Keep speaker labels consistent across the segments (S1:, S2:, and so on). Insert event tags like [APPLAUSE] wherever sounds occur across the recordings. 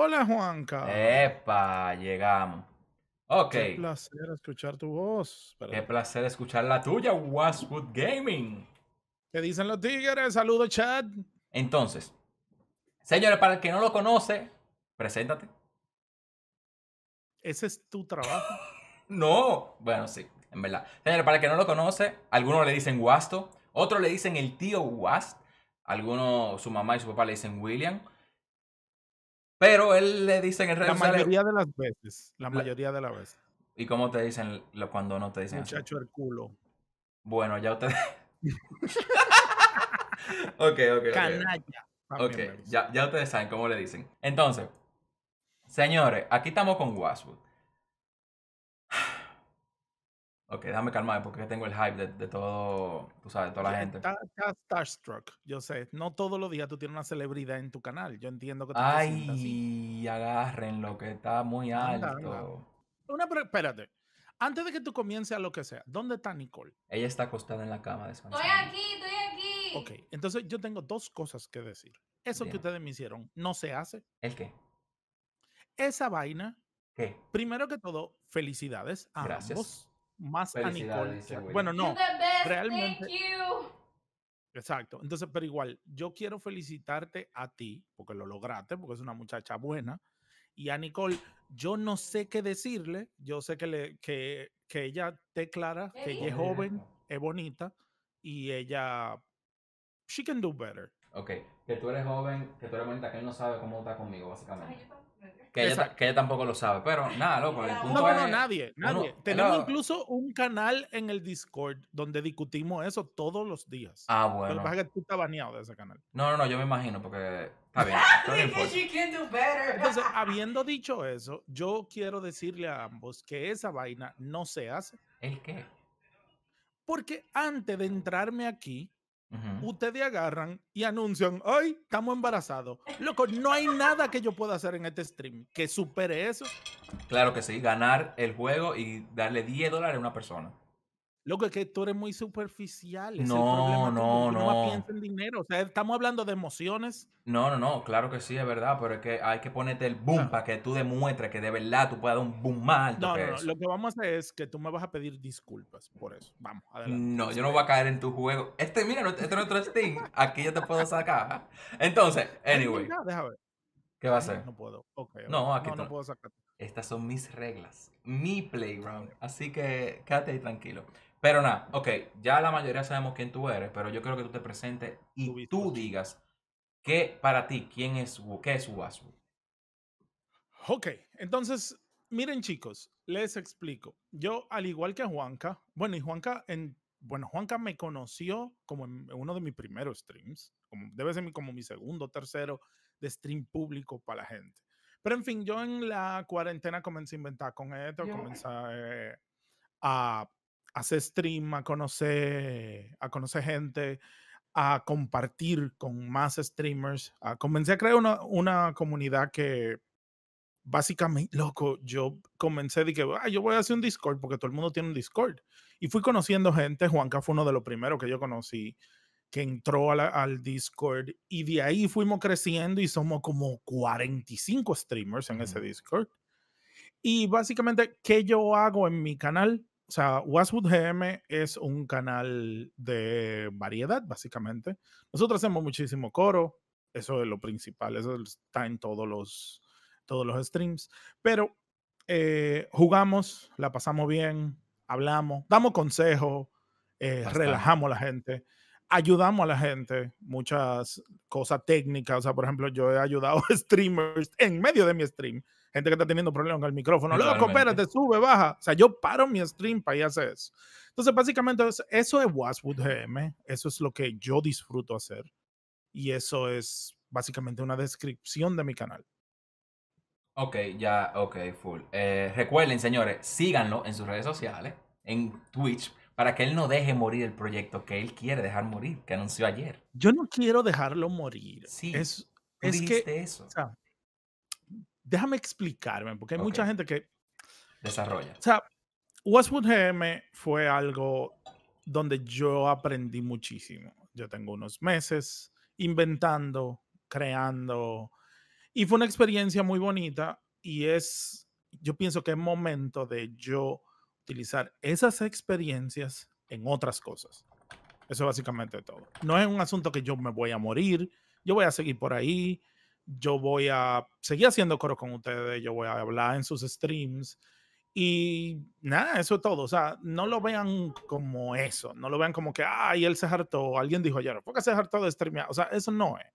S1: Hola, Juanca.
S2: Epa, llegamos. Ok. Qué placer escuchar tu voz. Qué placer escuchar la tuya, Waswood Gaming. ¿Qué dicen los tigres? Saludo chat. Entonces, señores, para el que no lo conoce, preséntate.
S1: Ese es tu trabajo. [LAUGHS]
S2: no, bueno, sí, en verdad. Señores, para el que no lo conoce, algunos le dicen Wasto, otros le dicen el tío Wast, algunos, su mamá y su papá le dicen William, pero él le dice en el La mayoría
S1: de las veces. La, mayoría de las veces.
S2: ¿Y cómo te dicen lo, cuando no te dicen Muchacho el culo. Bueno, ya ustedes. [LAUGHS] ok, ok. Canalla. Ok, ya, ya ustedes saben cómo le dicen. Entonces, señores, aquí estamos con Waswood. Ok, déjame calmar porque tengo el hype de, todo, tú sabes, toda la gente. está
S1: starstruck, yo sé. No todos los días tú tienes una celebridad en tu canal. Yo entiendo que te Ay,
S2: y agarren lo que está muy alto. Una, espérate. Antes de que tú comiences a lo que sea, ¿dónde está Nicole? Ella está acostada en la cama descansando. Estoy aquí, estoy aquí. Ok,
S1: entonces yo tengo dos cosas que decir. Eso que ustedes me hicieron no se hace. ¿El qué? Esa vaina. ¿Qué? Primero que todo, felicidades a Gracias más a Nicole. bueno, no. realmente. Exacto. Entonces, pero igual, yo quiero felicitarte a ti, porque lo lograste, porque es una muchacha buena. Y a Nicole, yo no sé qué decirle. Yo sé que, le, que, que ella te clara, que ella es joven, es bonita y ella.
S2: She can do better. Ok, que tú eres joven, que tú eres bonita, que él no sabe cómo está conmigo, básicamente. Que ella, tampoco lo sabe, pero nada, loco. El no, no, nadie, nadie. Tenemos
S1: incluso un canal en el Discord donde discutimos eso todos los días.
S2: Ah, bueno. Lo que pasa
S1: es que tú estás baneado de ese canal.
S2: No, no, no, yo me imagino porque está bien. [LAUGHS] Pues.
S1: Entonces, [LAUGHS] habiendo dicho eso, yo quiero decirle a ambos que esa vaina no se hace. ¿El qué? Porque antes de entrarme aquí, Ustedes agarran y anuncian, hoy estamos embarazados. Loco, no hay nada que yo pueda hacer en este stream que supere eso.
S2: Claro que sí, ganar el juego y darle 10 dólares a una persona.
S1: Loco, es que tú eres muy superficial. no, no, no. No piensas en dinero. O sea, estamos hablando de emociones.
S2: No, no, no. Claro que sí, es verdad. Pero es que hay que ponerte el boom para que tú demuestres que de verdad tú puedas dar un boom más No, Lo
S1: que vamos a hacer es que tú me vas a pedir disculpas por eso. Vamos, adelante. No, yo no voy
S2: a caer en tu juego. Este, mira, este es nuestro Steam. Aquí yo te puedo sacar. Entonces, anyway. No, ver. ¿Qué va a hacer? No puedo. no, aquí no, puedo sacarte. Estas son mis reglas. Mi playground. Así que quédate ahí tranquilo. Pero nada, ok, ya la mayoría sabemos quién tú eres, pero yo creo que tú te presentes y tú digas qué para ti, ¿quién es ¿Qué es Wasbu?
S1: Ok, entonces, miren chicos, les explico. Yo, al igual que Juanca, bueno, y Juanca, en, bueno, Juanca me conoció como en uno de mis primeros streams, como, debe ser como mi segundo, tercero de stream público para la gente. Pero en fin, yo en la cuarentena comencé a inventar con esto, comencé eh, a hacer stream, a conocer, a conocer gente, a compartir con más streamers. A, ah, comencé a crear una, una comunidad que básicamente, [LAUGHS] loco, yo comencé, que ah, yo voy a hacer un Discord porque todo el mundo tiene un Discord. Y fui conociendo gente, Juanca fue uno de los primeros que yo conocí, que entró al Discord y de ahí fuimos creciendo y somos como 45 streamers en ese Discord. Y básicamente, ¿qué yo hago en mi canal? o sea, Westwood GM es un canal de variedad, básicamente. Nosotros hacemos muchísimo coro, eso es lo principal, eso está en todos los, todos los streams, pero eh, jugamos, la pasamos bien, hablamos, damos consejos, eh, relajamos a la gente, ayudamos a la gente, muchas cosas técnicas, o sea, por ejemplo, yo he ayudado [LAUGHS] a streamers en medio de mi stream gente que está teniendo problemas con el micrófono. Luego espérate, sube, baja. O sea, yo paro mi stream para ir a hacer eso. Entonces, básicamente, eso es Waswood GM. Eso es lo que yo disfruto hacer. Y eso es básicamente una descripción de mi canal.
S2: Ok, ya, ok, full. Eh, recuerden, señores, síganlo en sus redes sociales, en Twitch, para que él no deje morir el proyecto que él quiere dejar morir, que anunció ayer.
S1: Yo no quiero dejarlo morir. Sí, es, es que, eso. O sea, déjame explicarme, porque hay mucha gente que... Desarrolla. O sea, Westwood GM fue algo donde yo aprendí muchísimo. Yo tengo unos meses inventando, creando, y fue una experiencia muy bonita y es, yo pienso que es momento de yo utilizar esas experiencias en otras cosas. Eso es básicamente todo. No es un asunto que yo me voy a morir, yo voy a seguir por ahí, yo voy a seguir haciendo coro con ustedes, yo voy a hablar en sus streams. Y nada, eso es todo. O sea, no lo vean como eso. No lo vean como que, ay, él se hartó. Alguien dijo ayer, ¿por qué se hartó de streamear? O sea, eso no es.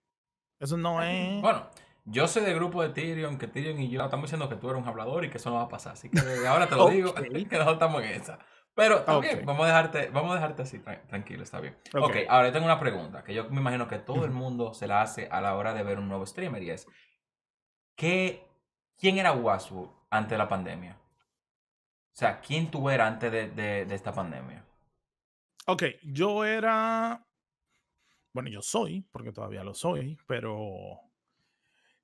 S1: Eso no es. Bueno,
S2: yo soy del grupo de Tyrion, que Tyrion y yo estamos diciendo que tú eres un hablador y que eso no va a pasar. Así que ahora te lo digo, [LAUGHS] que nosotros estamos en esa. Pero ah, vamos, a dejarte, vamos a dejarte así, tranquilo, está bien. Okay. ok, ahora tengo una pregunta que yo me imagino que todo el mundo se la hace a la hora de ver un nuevo streamer y es, ¿qué, ¿quién era Wasu antes de la pandemia? O sea, ¿quién tú eras antes de, de esta pandemia?
S1: Ok, yo era, bueno, yo soy, porque todavía lo soy, pero,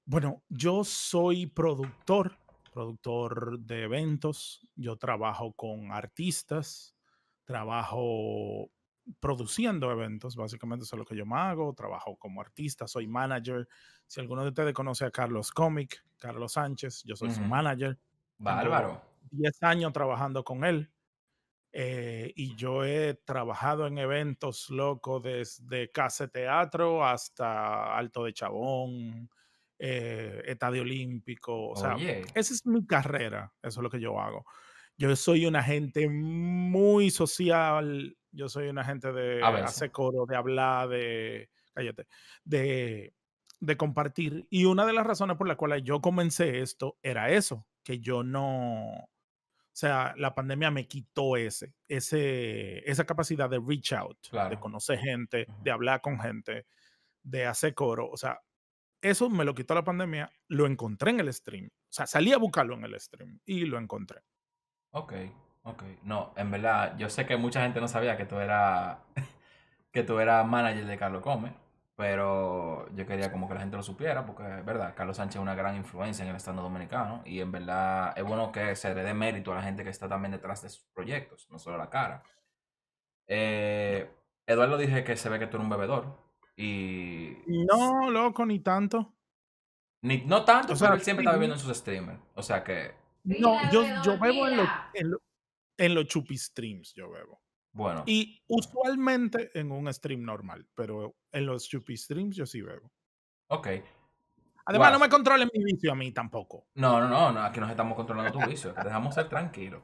S1: bueno, yo soy productor productor de eventos, yo trabajo con artistas, trabajo produciendo eventos, básicamente eso es lo que yo me hago, trabajo como artista, soy manager. Si alguno de ustedes conoce a Carlos Comic, Carlos Sánchez, yo soy su manager.
S2: Bárbaro.
S1: 10 años trabajando con él. Eh, y yo he trabajado en eventos locos desde Casa Teatro hasta Alto de Chabón, eh, estadio olímpico. O sea, esa es mi carrera, eso es lo que yo hago. Yo soy una gente muy social, yo soy una gente de hacer coro, de hablar, de, cállate, de, de compartir. Y una de las razones por las cuales yo comencé esto era eso, que yo no, o sea, la pandemia me quitó ese, ese esa capacidad de reach out, de conocer gente, de hablar con gente, de hacer coro. O sea, eso me lo quitó la pandemia, lo encontré en el stream. O sea, salí a buscarlo en el stream y lo encontré.
S2: Ok, ok. No, en verdad, yo sé que mucha gente no sabía que tú era [LAUGHS] que tú eras manager de Carlos Come, pero yo quería como que la gente lo supiera, porque es verdad, Carlos Sánchez es una gran influencia en el estado dominicano y en verdad es bueno que se le dé mérito a la gente que está también detrás de sus proyectos, no solo la cara. Eh, Eduardo dije que se ve que tú eres un bebedor. Y... no,
S1: loco, ni tanto.
S2: Ni, no tanto, pero él siempre está viviendo en sus streamers. O sea que. No, yo, yo bebo en los en,
S1: chupi streams, yo bebo. Bueno. Y usualmente en un stream normal, pero
S2: en los chupi streams yo sí bebo. okay Además, no me
S1: controle mi vicio a
S2: mí tampoco. No, no, no, no aquí nos estamos controlando tu vicio. Te dejamos ser tranquilo.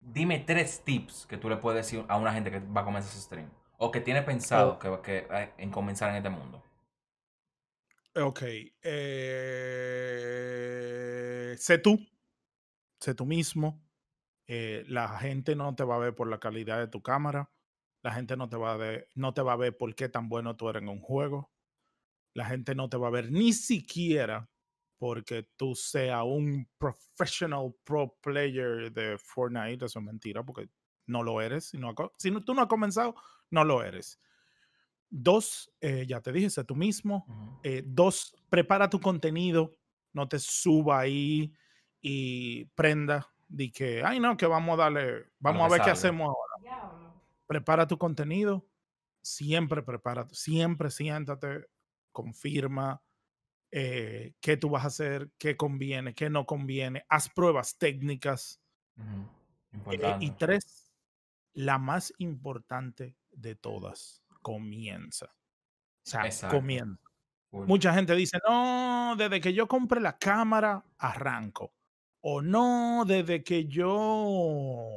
S2: Dime tres tips que tú le puedes decir a una gente que va a comenzar ese stream o que tiene pensado oh. que, que, ah, en comenzar en este mundo?
S1: Ok. Eh, sé tú. Sé tú mismo. Eh, la gente no te va a ver por la calidad de tu cámara. La gente no te, va a ver, no te va a ver por qué tan bueno tú eres en un juego. La gente no te va a ver ni siquiera porque tú seas un professional pro player de Fortnite. Eso es mentira porque no lo eres. Si, si tú no has comenzado, no lo eres. Dos, eh, ya te dije, sé tú mismo. Eh, dos, prepara tu contenido, no te suba ahí y prenda de que, ay no, que vamos a darle, vamos a ver qué hacemos ahora. Prepara tu contenido, siempre prepara, siempre siéntate, confirma eh, qué tú vas a hacer, qué conviene, qué no conviene, haz pruebas técnicas. y tres, la más importante de todas comienza. O sea, comienza. Mucha gente dice, no, desde que yo compre la cámara, arranco. O no, desde que yo,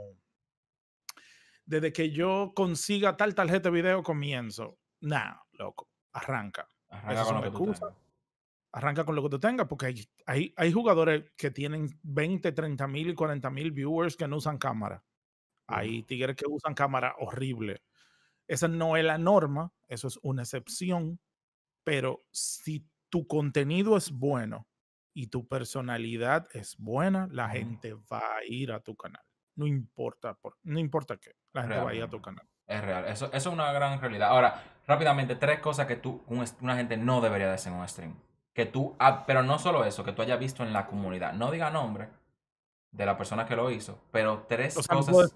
S1: desde que yo consiga tal tarjeta de video, comienzo. Nah, loco, arranca. Arranca con, lo que arranca con lo que tú tengas, porque hay, hay, hay jugadores que tienen 20, 30 mil, 40 mil viewers que no usan cámara. Hay tigres que usan cámara horrible. Esa no es la norma, eso es una excepción, pero si tu contenido es bueno y tu personalidad es buena, la gente va a ir a tu canal. No importa, no importa qué, la gente va a ir a tu canal.
S2: Es real, eso, es una gran realidad. Ahora, rápidamente, tres cosas que tú, una gente no debería decir hacer en un stream. Que tú, ah, pero no solo eso, que tú hayas visto en la comunidad. No diga nombre de la persona que lo hizo, pero tres cosas.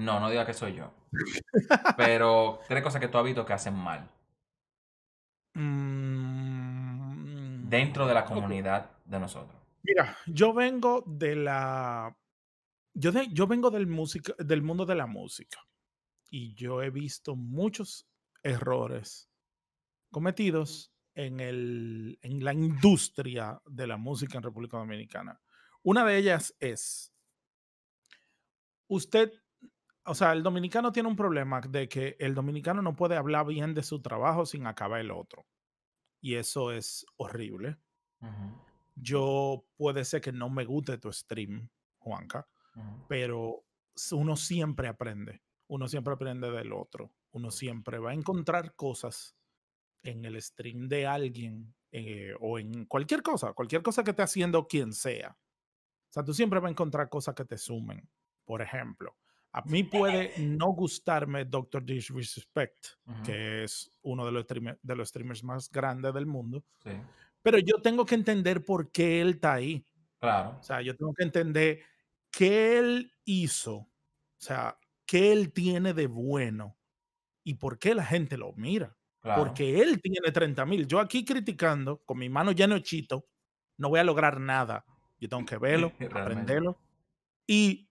S2: No, no diga que soy yo. Pero tres cosas que tú has visto que hacen mal.
S1: Mm.
S2: Dentro de la comunidad de nosotros.
S1: Mira, yo vengo de la. Yo, yo vengo del, del mundo de la música. Y yo he visto muchos errores cometidos en, el... en la industria de la música en República Dominicana. Una de ellas es. Usted o sea, el dominicano tiene un problema de que el dominicano no puede hablar bien de su trabajo sin acabar el otro. Y eso es horrible. Yo puede ser que no me guste tu stream, Juanca, pero uno siempre aprende. Uno siempre aprende del otro. Uno siempre va a encontrar cosas en el stream de alguien eh, o en cualquier cosa, cualquier cosa que esté haciendo quien sea. O sea, tú siempre vas a encontrar cosas que te sumen. Por ejemplo, a mí puede no gustarme Doctor Disrespect, Respect, que es uno de los, de los streamers más grandes del mundo, pero yo tengo que entender por qué él está ahí. Claro. O sea, yo tengo que entender qué él hizo, o sea, qué él tiene de bueno y por qué la gente lo mira. Porque él tiene 30 mil. Yo aquí criticando, con mi mano lleno de chito, no voy a lograr nada. Yo tengo que verlo, [LAUGHS] aprenderlo y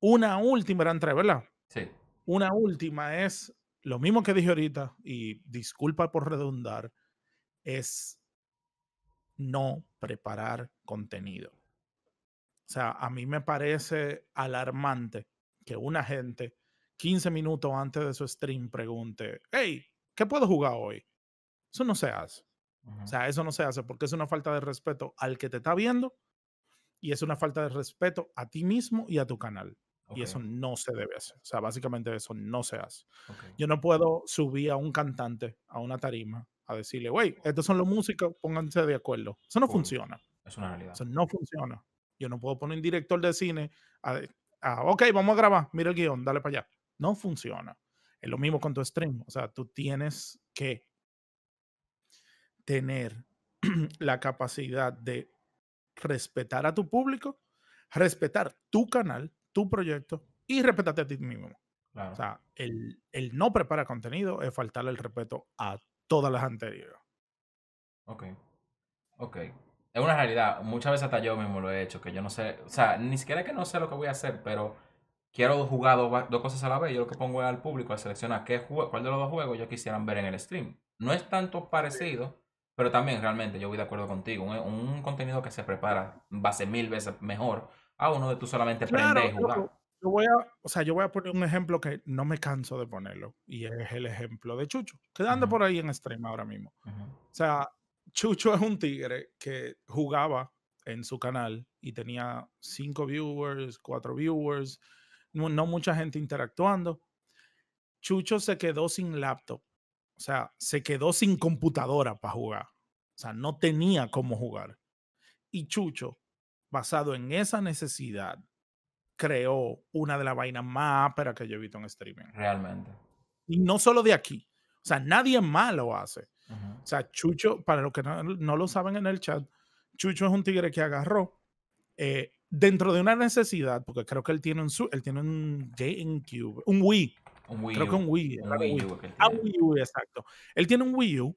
S1: una última era entre, ¿verdad? Sí. Una última es lo mismo que dije ahorita, y disculpa por redundar, es no preparar contenido. O sea, a mí me parece alarmante que una gente 15 minutos antes de su stream pregunte, hey, ¿qué puedo jugar hoy? Eso no se hace. O sea, eso no se hace porque es una falta de respeto al que te está viendo y es una falta de respeto a ti mismo y a tu canal. Y eso no se debe hacer. O sea, básicamente eso no se hace. Yo no puedo subir a un cantante a una tarima a decirle, wey, estos son los músicos, pónganse de acuerdo. Eso no funciona. Eso no funciona. Yo no puedo poner un director de cine a, a ok, vamos a grabar, mira el guión, dale para allá. No funciona. Es lo mismo con tu stream. O sea, tú tienes que tener [CLEARS THROAT] la capacidad de respetar a tu público, respetar tu canal tu proyecto y respétate a ti mismo. O sea, el, el, no preparar contenido es faltarle el respeto a todas las anteriores.
S2: Ok. Ok. Es una realidad. Muchas veces hasta yo mismo lo he hecho, que yo no sé, o sea, ni siquiera que no sé lo que voy a hacer, pero quiero jugar dos, cosas a la vez. Yo lo que pongo al público es seleccionar qué juego, cuál de los dos juegos yo quisieran ver en el stream. No es tanto parecido, pero también realmente yo voy de acuerdo contigo. Un, un contenido que se prepara va a ser mil veces mejor Ah, uno de tú solamente claro, y jugar. Yo,
S1: voy a, o sea, yo voy a poner un ejemplo que no me canso de ponerlo
S2: y es el ejemplo de
S1: Chucho, quedando anda por ahí en stream ahora mismo. O sea, Chucho es un tigre que jugaba en su canal y tenía cinco viewers, cuatro viewers, no mucha gente interactuando. Chucho se quedó sin laptop, o sea, se quedó sin computadora para jugar, o sea, no tenía cómo jugar. Y Chucho basado en esa necesidad, creó una de las vainas más áperas que yo he visto en streaming. Realmente. Y no solo de aquí. O sea, nadie más lo hace. O sea, Chucho, para los que no, lo saben en el chat, Chucho es un tigre que agarró eh, dentro de una necesidad, porque creo que él tiene un, él tiene un GameCube, un Wii.
S2: creo que un Wii. Un Wii,
S1: ah, exacto. Él tiene un Wii U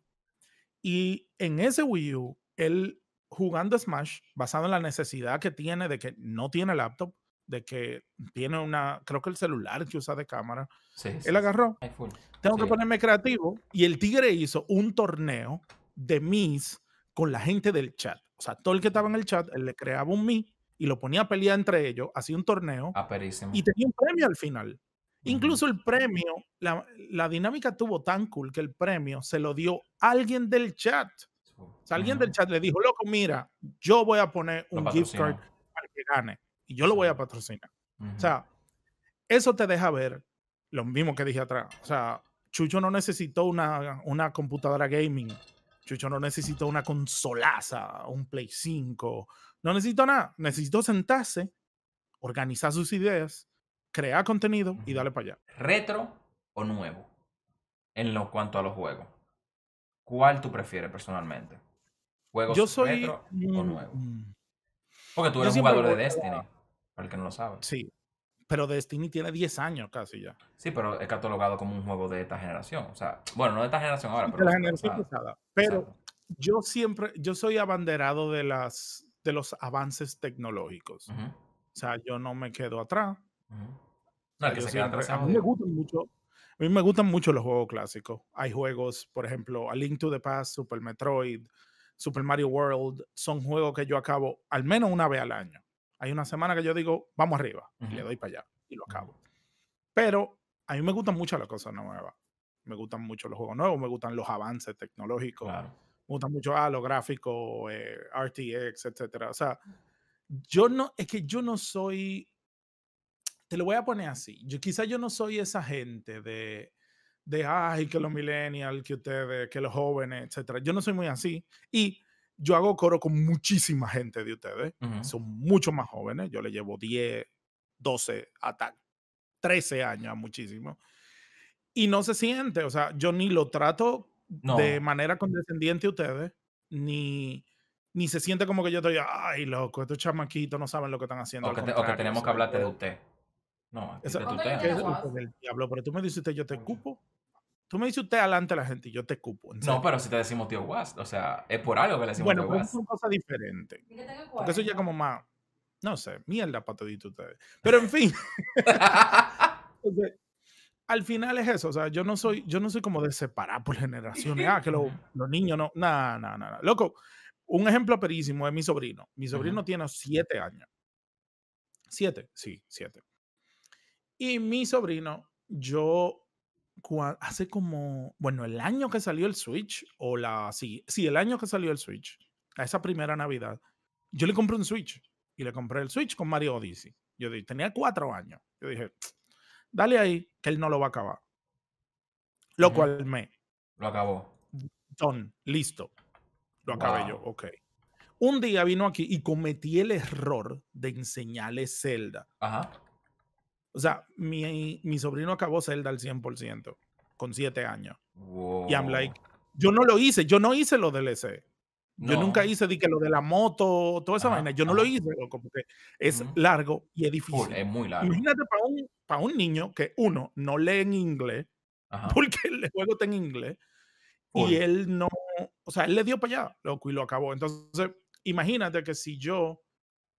S1: y en ese Wii U, él jugando Smash basado en la necesidad que tiene de que no tiene laptop, de que tiene una, creo que el celular que usa de cámara. Sí, Él agarró. Tengo que ponerme creativo. Y el Tigre hizo un torneo de Mis con la gente del chat. O sea, todo el que estaba en el chat, él le creaba un Mi y lo ponía a pelear entre ellos, hacía un torneo. Aperísimo. Ah, y tenía un premio al final. Incluso el premio, la, la dinámica tuvo tan cool que el premio se lo dio alguien del chat alguien del chat le dijo, loco, mira, yo voy a poner un gift card para que gane y yo lo voy a patrocinar. O sea, eso te deja ver lo mismo que dije atrás. O sea, Chucho no necesitó una, una computadora gaming. Chucho no necesitó una consolaza, un Play 5. No necesitó nada. Necesitó sentarse, organizar sus ideas, crear contenido y darle para allá.
S2: ¿Retro o nuevo? En lo cuanto a los juegos. ¿Cuál tú prefieres personalmente? ¿Juegos yo soy... o nuevo? Mm. Porque tú eres un jugador de Destiny, para el que no lo sabe. Sí, pero Destiny tiene 10 años casi ya. Sí, pero es catalogado como un juego de esta generación. O sea, bueno, no de esta generación ahora, pero. De la generación
S1: pasada. Pero yo siempre, yo soy abanderado de las de los avances tecnológicos. O sea, yo no me quedo atrás.
S2: que se atrás a mí me
S1: gustan mucho a mí me gustan mucho los juegos clásicos. Hay juegos, por ejemplo, A Link to the Past, Super Metroid, Super Mario World, son juegos que yo acabo al menos una vez al año. Hay una semana que yo digo, vamos arriba, y le doy para allá y lo acabo. Pero a mí me gustan mucho las cosas nuevas. Me gustan mucho los juegos nuevos, me gustan los avances tecnológicos, me gustan mucho ah, los gráficos, eh, RTX, etc. O sea, yo no, es que yo no soy te lo voy a poner así. Yo quizás yo no soy esa gente de, de, ay, que los millennials, que ustedes, que los jóvenes, etcétera. Yo no soy muy así. Y yo hago coro con muchísima gente de ustedes. Son mucho más jóvenes. Yo le llevo 10, 12, hasta 13 años muchísimo. Y no se siente, o sea, yo ni lo trato de manera condescendiente a ustedes, ni, ni se siente como que yo estoy, ay, loco, estos chamaquitos no saben lo que están haciendo. O, o que, tenemos que hablarte de
S2: usted. No, te
S1: diablo, pero tú me dices usted, yo te cupo. Tú me dices usted adelante a la gente y yo te cupo. no, pero si
S2: te decimos tío Guas, o sea, es por algo que le decimos bueno, tío Bueno, pues son cosas
S1: diferentes. Porque eso ya como más, no sé, mierda para todito ustedes. Pero en fin. [LAUGHS] al final es eso, o sea, yo no soy, yo no soy como de separar por generaciones, ah, que los niños no, nada, nada, nada. Loco, un ejemplo perísimo es mi sobrino. Mi sobrino tiene siete años. Siete, sí, siete. Y mi sobrino, yo hace como, bueno, el año que salió el Switch, o la, sí, sí, el año que salió el Switch, a esa primera Navidad, yo le compré un Switch y le compré el Switch con Mario Odyssey. Yo dije, tenía cuatro años. Yo dije, [TSK] dale ahí, que él no lo va a acabar. Lo cual me. Lo acabó. Don, listo. Lo acabé yo, ok. Un día vino aquí y cometí el error de enseñarle Zelda. Ajá. O sea, mi, mi sobrino acabó Zelda al 100% con 7 años. Y I'm like, yo no lo hice, yo no hice lo del DLC. E yo nunca hice di que lo de la moto, toda esa vaina. Yo no lo hice, porque es largo y es difícil. es muy largo. Imagínate para un, un niño que, uno, no lee en inglés, [LAUGHS] porque el juego está en inglés, y él no, o sea, él le dio para allá, loco, y lo acabó. Entonces, imagínate que si yo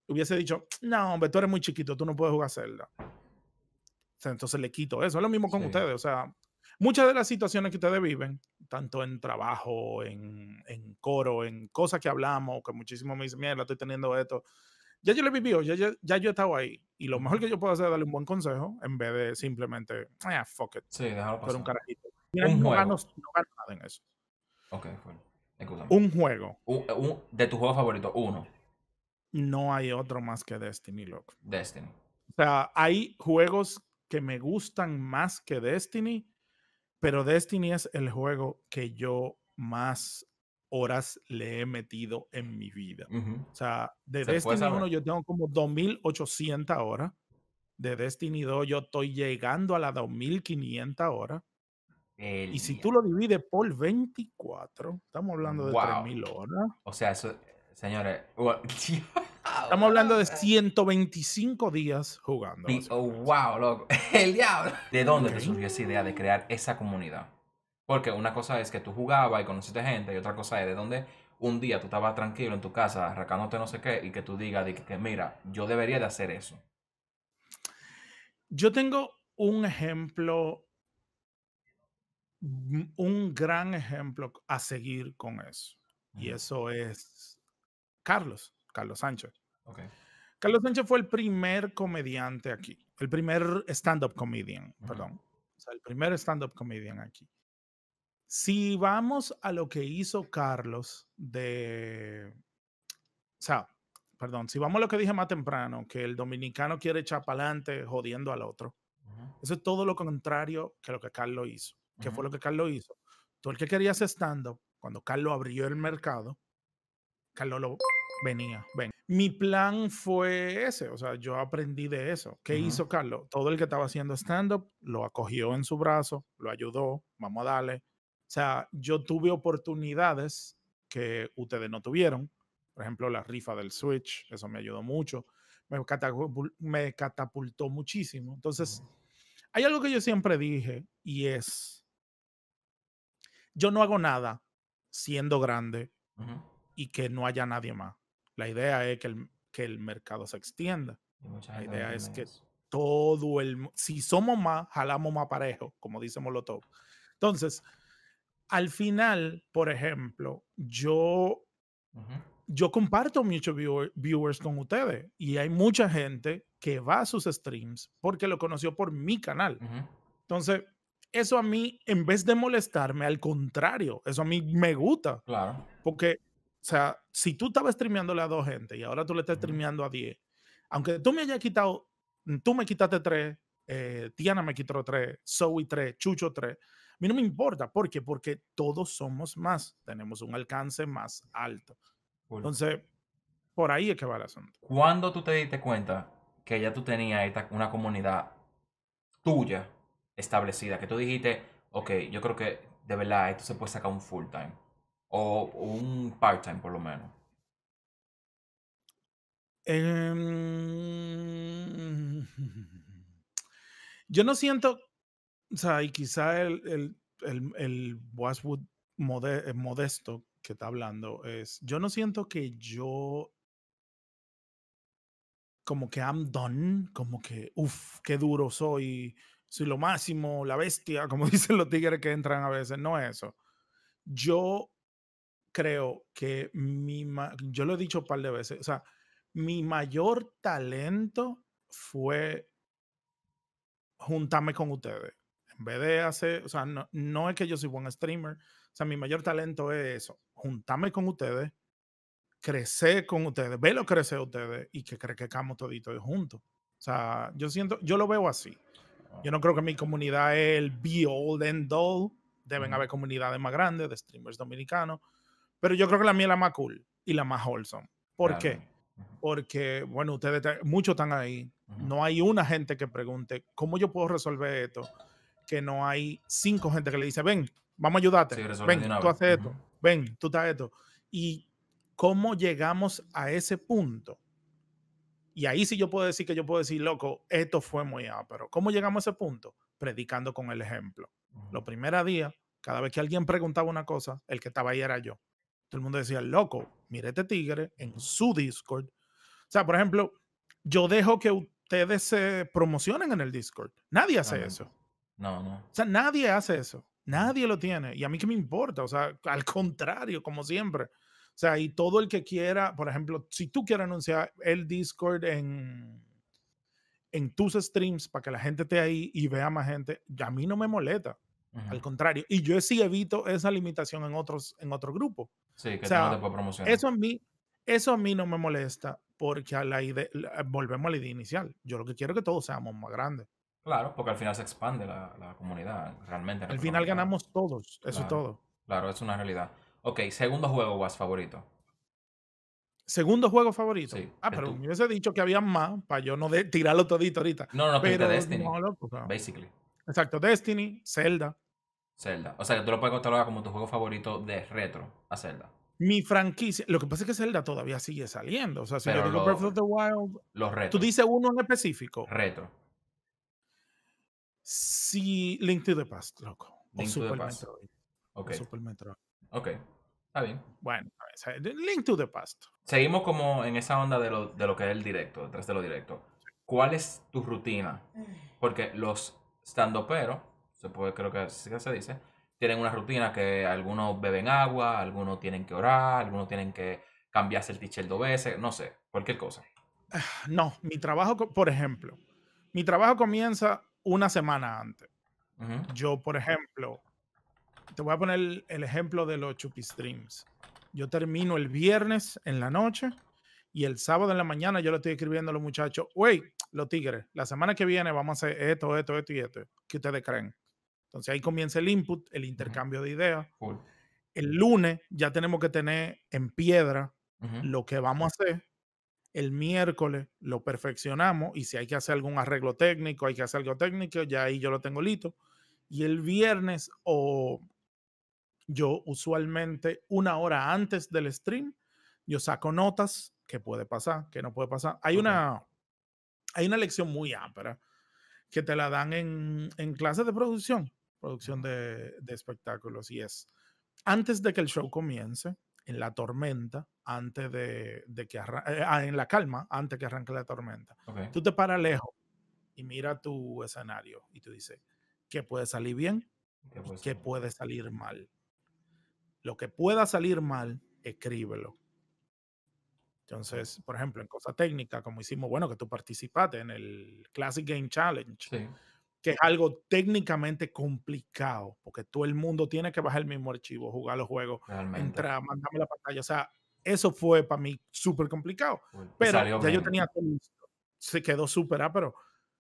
S1: hubiese dicho, no, hombre, tú eres muy chiquito, tú no puedes jugar Zelda entonces le quito eso. Es lo mismo con ustedes. O sea, muchas de las situaciones que ustedes viven, tanto en trabajo, en, en coro, en cosas que hablamos, que muchísimo me dicen, mira, estoy teniendo esto. Ya yo lo he vivido, ya, ya, yo he estado ahí. Y lo mejor que yo puedo hacer es darle un buen consejo en vez de simplemente,
S2: ah, fuck it. Sí, déjalo pasar. un juego. no gano nada en eso. Ok, bueno. Un juego. Un, de tu juego favorito, uno.
S1: No hay otro más que Destiny,
S2: loco. Destiny. O
S1: sea, hay juegos que me gustan más que Destiny, pero Destiny es el juego que yo más horas le he metido en mi vida. O sea, de Destiny 1 yo tengo como 2.800 horas. De Destiny 2 yo estoy llegando a las 2.500 horas. y si tú lo divides por 24, estamos hablando de 3.000 horas.
S2: O sea, eso, señores, [LAUGHS] Estamos hablando de 125 ah. días jugando. wow, oh, loco. [LAUGHS] El diablo. ¿De dónde te surgió esa idea de crear esa comunidad? Porque una cosa es que tú jugabas y conociste gente, y otra cosa es de dónde un día tú estabas tranquilo en tu casa, arrancándote no sé qué, y que tú digas que, que, mira, yo debería de hacer eso.
S1: Yo tengo un ejemplo, mm, un gran ejemplo a seguir con eso. Y eso es Carlos, Carlos Sánchez. Carlos Sánchez fue el primer comediante aquí, el primer stand-up comedian, perdón. O sea, el primer stand-up comedian aquí. Si vamos a lo que hizo Carlos de... O sea, perdón, si vamos a lo que dije más temprano, que el dominicano quiere echar pa'lante jodiendo al otro, eso es todo lo contrario que lo que Carlos hizo. ¿Qué fue lo que Carlos hizo? Todo el que quería stand-up, cuando Carlos abrió el mercado, Carlos lo venía, ven. Mi plan fue ese, o sea, yo aprendí de eso. ¿Qué hizo Carlos? Todo el que estaba haciendo stand-up lo acogió en su brazo, lo ayudó, vamos a darle. O sea, yo tuve oportunidades que ustedes no tuvieron. Por ejemplo, la rifa del Switch, eso me ayudó mucho. Me, catapultó muchísimo. Entonces, hay algo que yo siempre dije y es, yo no hago nada siendo grande y que no haya nadie más. La idea es que el, que el mercado se extienda. La idea es que todo el... Si somos más, jalamos más parejo, como dice Molotov. Entonces, al final, por ejemplo, yo... Yo comparto muchos viewers con ustedes y hay mucha gente que va a sus streams porque lo conoció por mi canal. Entonces, eso a mí, en vez de molestarme, al contrario, eso a mí me gusta. Claro. Porque o sea, si tú estabas streameándole a dos gente y ahora tú le estás streameando a diez, aunque tú me hayas quitado, mm, tú me quitaste tres, eh, Tiana me quitó tres, Zoe tres, Chucho tres, a mí no me importa. ¿Por qué? Porque todos somos más, tenemos un alcance más alto. Entonces, por ahí es que va el asunto.
S2: ¿Cuándo tú te diste cuenta que ya tú tenías una comunidad tuya establecida? Que tú dijiste, ok, yo creo que de verdad esto se puede sacar un full time o un part-time por lo menos? Em, [LAUGHS]
S1: yo no siento, o sea, y quizá el, el, eh, modesto que está hablando es, yo no siento que yo como que I'm done, como que, uff, qué duro soy, soy lo máximo, la bestia, [LAUGHS] como dicen los tigres que entran a veces, no es eso. Yo creo que mi, yo lo he dicho un par de veces, o sea, mi mayor talento fue juntarme con ustedes. En vez de hacer, o sea, no, es que yo soy buen streamer, o sea, mi mayor talento es eso, juntarme con ustedes, crecer con ustedes, verlo crecer a ustedes y que crezcamos toditos junto. O sea, yo siento, yo lo veo así. Yo no creo que mi comunidad es el be old and all. Deben haber comunidades más grandes de streamers dominicanos pero yo creo que la mía es la más cool y la más wholesome. ¿Por qué? Porque, bueno, ustedes, muchos están ahí. No hay una gente que pregunte, ¿cómo yo puedo resolver esto? Que no hay cinco gente que le dice, ven, vamos a ayudarte. ven, tú haces esto. Ven, tú estás esto. Y cómo llegamos a ese punto. Y ahí sí yo puedo decir que yo puedo decir, loco, esto fue muy pero ¿Cómo llegamos a ese punto? Predicando con el ejemplo. Los primeros días, cada vez que alguien preguntaba una cosa, el que estaba ahí era yo. Todo el mundo decía, loco, mire este tigre en su Discord. O sea, por ejemplo, yo dejo que ustedes se promocionen en el Discord. Nadie hace eso. No, no. O sea, nadie hace eso. Nadie lo tiene. Y a mí qué me importa. O sea, al contrario, como siempre. O sea, y todo el que quiera, por ejemplo, si tú quieres anunciar el Discord en, en tus streams para que la gente esté ahí y vea más gente, a mí no me molesta. Al contrario. Y yo sí evito esa limitación en otros, en otro grupo.
S2: Sí, que Eso
S1: a, mí, eso a mí no me molesta porque a la volvemos a la idea inicial. Yo lo que quiero es que todos seamos más grandes.
S2: Claro, porque al final se expande la, comunidad, realmente. Al final
S1: ganamos todos, eso es
S2: todo. Claro, es una realidad. Ok, segundo juego was favorito.
S1: Segundo juego favorito. ah, pero me hubiese dicho que había más para yo no [LAUGHS] tirarlo todito ahorita. No, no, pero, Destiny. Basically. Exacto, Destiny, Zelda.
S2: Zelda. O sea que tú lo puedes catalogar como tu juego favorito de retro a Zelda.
S1: Mi franquicia. Lo que pasa es que Zelda todavía sigue saliendo. O sea, si yo digo Breath of the Wild.
S2: Los retro. Tú dices uno en específico. Retro.
S1: Sí, Link to the Past, loco. Link to the Past. Ok. Ok. Está bien. Bueno, Link to the Past. Seguimos
S2: como en esa onda de lo, de lo que es el directo, detrás de lo directo. ¿Cuál es tu rutina? Porque los stand pero puede, creo que se dice, tienen una rutina que algunos beben agua, algunos tienen que orar, algunos tienen que cambiarse el teacher dos veces, no sé, cualquier cosa.
S1: [SIGHS] No, mi trabajo, por ejemplo, mi trabajo comienza una semana antes. Yo, por ejemplo, te voy a poner el ejemplo de los Chupi Streams. Yo termino el viernes en la noche y el sábado en la mañana yo le estoy escribiendo a los muchachos, wey, los tigres, la semana que viene vamos a hacer esto, esto, esto y esto. ¿Qué ustedes creen? Entonces ahí comienza el input, el intercambio de ideas. El lunes ya tenemos que tener en piedra lo que vamos a hacer. El miércoles lo perfeccionamos y si hay que hacer algún arreglo técnico, hay que hacer algo técnico, ya ahí yo lo tengo listo. Y el viernes o yo usualmente una hora antes del stream, yo saco notas que puede pasar, que no puede pasar. Hay, una, hay una lección muy amplia que te la dan en, en clases de producción producción de, espectáculos y es antes de que el show comience, en la tormenta, antes de, que arranque, eh, ah, en la calma, antes que arranque la tormenta. Tú te paras lejos y mira tu escenario y tú dices, ¿qué puede salir bien? que puede, salir mal? Lo que pueda salir mal, escríbelo. Entonces, por ejemplo, en cosa técnica, como hicimos, bueno, que tú participaste en el Classic Game Challenge. Sí que es algo técnicamente complicado, porque todo el mundo tiene que bajar el mismo archivo, jugar los juegos, entra entrar, mandarme la pantalla. O sea, eso fue para mí súper complicado. pero ya yo tenía todo listo. Se quedó súper ah, pero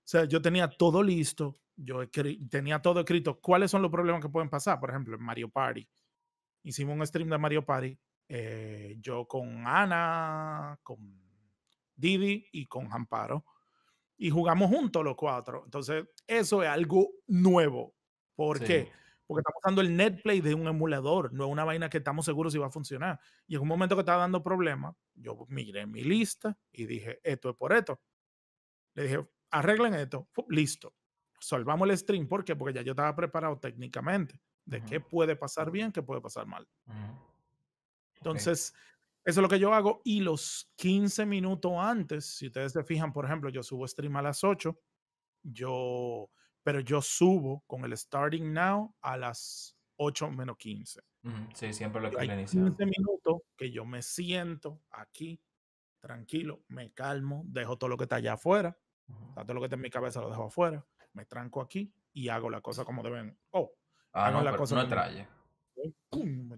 S1: sea, yo tenía todo listo. Yo tenía todo escrito. ¿Cuáles son los problemas que pueden pasar? Por ejemplo, en Mario Party. Hicimos un stream de Mario Party. Eh, yo con Ana, con Didi y con Amparo y jugamos juntos los cuatro. Entonces, eso es algo nuevo. ¿Por qué? Porque estamos usando el netplay de un emulador, no es una vaina que estamos seguros si va a funcionar. Y en un momento que estaba dando problemas, yo miré mi lista y dije, esto es por esto. Le dije, arreglen esto, listo. Solvamos el stream. ¿Por qué? Porque ya yo estaba preparado técnicamente de qué puede pasar bien, qué puede pasar mal. Entonces, eso es lo que yo hago. Y los 15 minutos antes, si ustedes se fijan, por ejemplo, yo subo stream a las 8, yo, pero yo subo con el starting now a las 8 menos 15.
S2: Sí, siempre lo que Hay 15
S1: minutos que yo me siento aquí, tranquilo, me calmo, dejo todo lo que está allá afuera, todo lo que está en mi cabeza lo dejo afuera, me tranco aquí y hago la cosa como deben. Oh,
S2: ah, no, la cosa. No
S1: ¡pum!